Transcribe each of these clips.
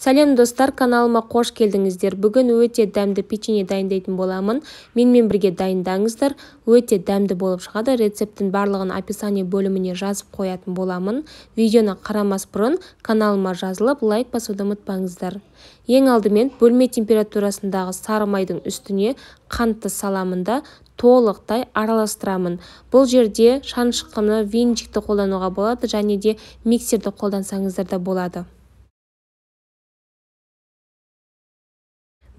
сәлем достар каналыма қош келдіңіздер бүгін өте дәмді печенье дайындайтын боламын менімен бірге дайындаңыздар өте дәмді болып шығады рецептің барлығын описание бөліміне жазып қоятын боламын видеоны қарамас бұрын каналыма жазылып лайк басуды ұмытпаңыздар ең алдымен бөлме температурасындағы сары майдың үстіне қантты саламын да толықтай араластырамын бұл жерде шанышқыны венчикті қолдануға болады және де миксерді қолдансаңыздар да болады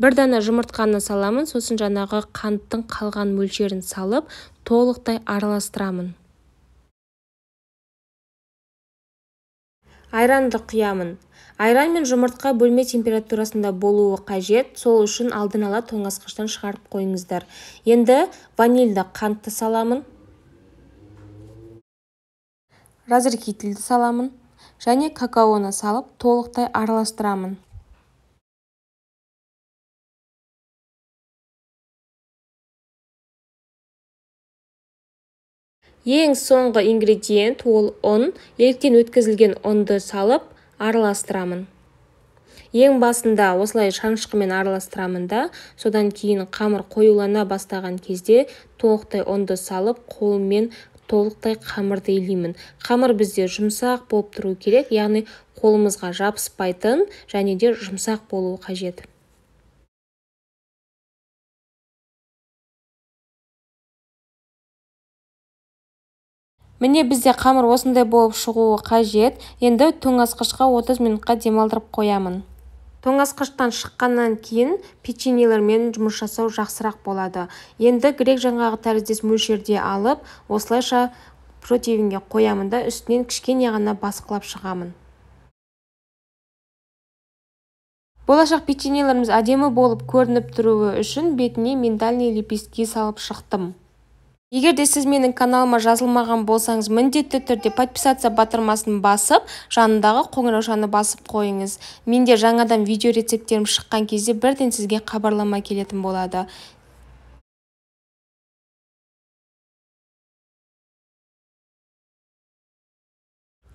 бір дана жұмыртқаны саламын сосын жаңағы қанттың қалған мөлшерін салып толықтай араластырамын айранды құямын айран мен жұмыртқа бөлме температурасында болуы қажет сол үшін алдын ала тоңазытқыштан шығарып қойыңыздар енді ванильді қантты саламын разрыхительді саламын және какаоны салып толықтай араластырамын ең соңғы ингредиент ол ұн еліктен өткізілген ұнды салып араластырамын ең басында осылай шаншықымен араластырамын да содан кейін қамыр қоюлана бастаған кезде толықтай ұнды салып қолыммен толықтай қамырды илеймін қамыр бізде жұмсақ болып тұру керек яғни қолымызға жабыспайтын және де жұмсақ болуы қажет міне бізде қамыр осындай болып шығуы қажет енді тоңазытқышқа отыз минутқа демалдырып қоямын тоңазытқыштан шыққаннан кейін печеньелермен жұмыс жасау жақсырақ болады енді грек жаңғағы тәріздес мөлшерде алып осылайша противенге қоямын да үстінен кішкене ғана басқылап шығамын болашақ печеньелеріміз әдемі болып көрініп тұруы үшін бетіне миндальный лепестки салып шықтым егер де сіз менің каналыма жазылмаған болсаңыз міндетті түрде подписация батырмасын басып жанындағы қоңыраушаны басып қойыңыз менде жаңадан видео рецепттерім шыққан кезде бірден сізге хабарлама келетін болады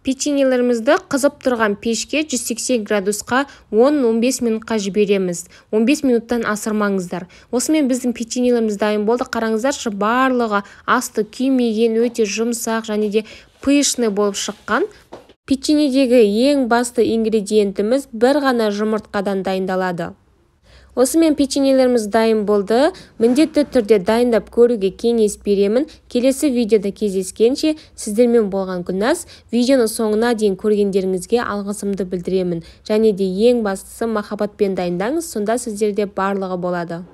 печеньелерімізді қызып тұрған пешке 180 градусқа 15 10-15 минутқа жібереміз 15 минуттан асырмаңыздар осымен біздің печеньелеріміз дайын болды қараңыздаршы барлығы асты күймеген өте жұмсақ және де пышный болып шыққан печеньедегі ең басты ингредиентіміз бір ғана жұмыртқадан дайындалады осымен печеньелеріміз дайын болды міндетті түрде дайындап көруге кеңес беремін келесі видеода кездескенше сіздермен болған гүлназ видеоны соңына дейін көргендеріңізге алғысымды білдіремін және де ең бастысы махаббатпен дайындаңыз сонда сіздерде барлығы болады